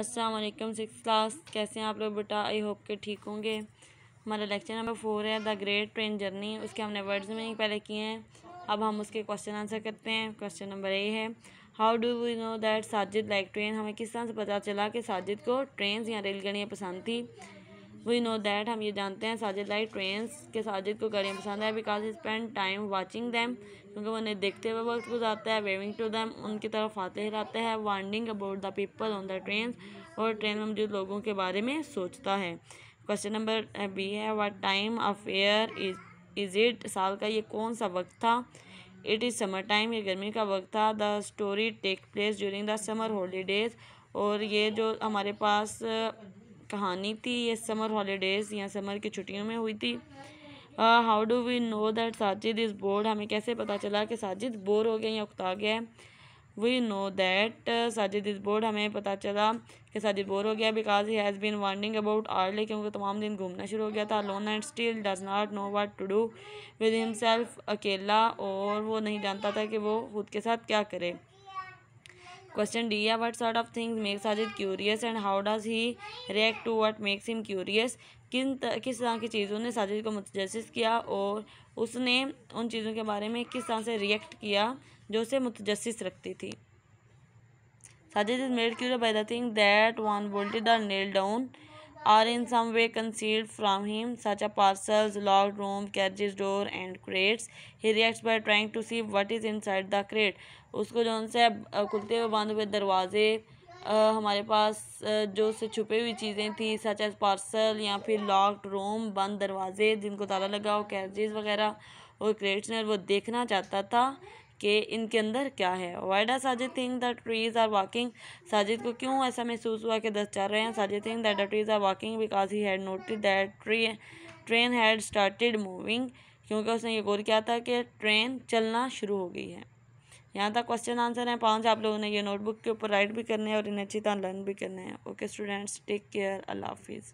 अस्सलाम वालेकुम six class कैसे हैं आप लोग बेटा आई होप के ठीक होंगे हमारा लेक्चर नंबर फोर है द ग्रेट ट्रेन जर्नी उसके हमने वर्ड्स मीनिंग पहले किए हैं अब हम उसके क्वेश्चन आंसर करते हैं क्वेश्चन नंबर ए है how do we know that Sajid like train हमें किस तरह से पता चला कि साजिद को ट्रेन या रेलगाड़ियाँ पसंद थी वी नो दैट हम ये जानते हैं साजिद लाइक ट्रेन के साजिद को गाड़ियाँ पसंद है because he spend time watching them क्योंकि उन्हें देखते हुए वक्त गुजारता है वेविंग टू दैम उनकी तरफ आते ही रहते हैं wondering about the people on the train और ट्रेन में मौजूद लोगों के बारे में सोचता है क्वेश्चन नंबर बी है what time of year year is is it साल का ये कौन सा वक्त था इट इज़ समर टाइम ये गर्मी का वक्त था the story take place during the summer holidays और ये जो हमारे पास कहानी थी ये समर हॉलीडेज़ या समर की छुट्टियों में हुई थी how do we know that Sajid is bored हमें कैसे पता चला कि साजिद बोर हो गया या उकता गया we know that Sajid is bored हमें पता चला कि साजिद बोर हो गया because he has been wandering about early क्योंकि तमाम दिन घूमना शुरू हो गया था lone and still does not know what to do with himself अकेला और वो नहीं जानता था कि वो खुद के साथ क्या करे या what sort of things makes आज it curious and how does he react to what makes him curious किन किस तरह की चीज़ों ने साजिद को मुतजस किया और उसने उन चीज़ों के बारे में किस तरह से रिएक्ट किया जो उसे मुतजस रखती थी Sajid is made cure by the thing that one bolted the nail down are in some way concealed from him such a parcels lock room carriages door and crates he reacts by trying to see what is inside the crate उसको जो उनसे कुलते हुए बंद हुए दरवाजे हमारे पास जो से छुपे हुई चीज़ें थी सच एज पार्सल या फिर लॉकड रूम बंद दरवाजे जिनको ताला लगा हो कैरजेज वगैरह और क्रेट्स ने वो देखना चाहता था कि इनके अंदर क्या है why does Sajid think the trees are walking Sajid को क्यों ऐसा महसूस हुआ कि दस चल रहे हैं Sajid think that the trees are walking because he had noticed that tree train had started moving क्योंकि उसने ये गौर किया था कि ट्रेन चलना शुरू हो गई है यहाँ तक क्वेश्चन आंसर हैं पाँच आप लोगों ने ये नोटबुक के ऊपर राइट भी करने हैं और इन्हें अच्छी तरह लर्न भी करने हैं ओके स्टूडेंट्स टेक केयर अल्लाह हाफिज़